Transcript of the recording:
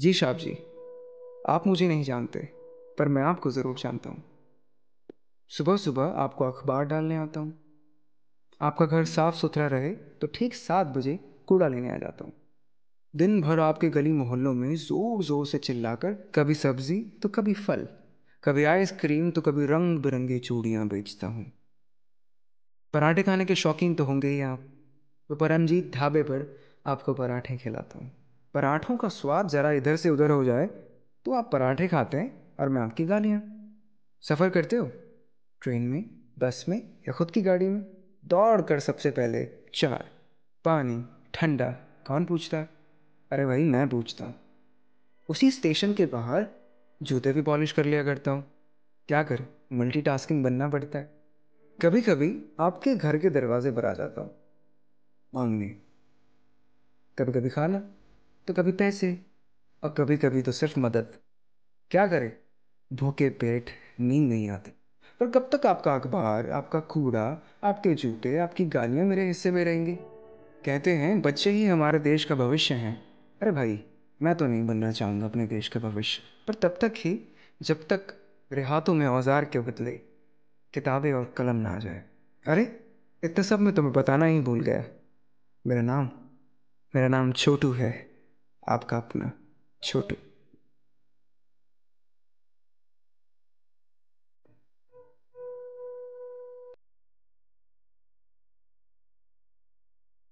जी शाह जी आप मुझे नहीं जानते पर मैं आपको ज़रूर जानता हूँ सुबह सुबह आपको अखबार डालने आता हूँ आपका घर साफ सुथरा रहे तो ठीक सात बजे कूड़ा लेने आ जाता हूँ दिन भर आपके गली मोहल्लों में ज़ोर ज़ोर से चिल्लाकर कभी सब्जी तो कभी फल कभी आइसक्रीम तो कभी रंग बिरंगी चूड़ियाँ बेचता हूँ पराठे खाने के शौकीन तो होंगे ही आप तो परमजीत ढाबे पर आपको पराठे खिलाता हूँ पराठों का स्वाद ज़रा इधर से उधर हो जाए तो आप पराठे खाते हैं और मैं आपकी गालियाँ सफ़र करते हो ट्रेन में बस में या ख़ुद की गाड़ी में दौड़ कर सबसे पहले चाय पानी ठंडा कौन पूछता है अरे भाई मैं पूछता हूँ उसी स्टेशन के बाहर जूते भी पॉलिश कर लिया करता हूँ क्या करें मल्टीटास्किंग बनना पड़ता है कभी कभी आपके घर के दरवाजे पर आ जाता हूँ मांगने कभी कभी खाना तो कभी पैसे और कभी कभी तो सिर्फ मदद क्या करें भूखे पेट नींद नहीं आती पर कब तक आपका अखबार आपका कूड़ा आपके जूते आपकी गालियाँ मेरे हिस्से में रहेंगी कहते हैं बच्चे ही हमारे देश का भविष्य हैं अरे भाई मैं तो नहीं बनना चाहूँगा अपने देश का भविष्य पर तब तक ही जब तक मेरे हाथों में औजार के बदले किताबें और कलम ना आ जाए अरे इतने सब में तुम्हें बताना ही भूल गया मेरा नाम मेरा नाम छोटू है आपका अपना छोटू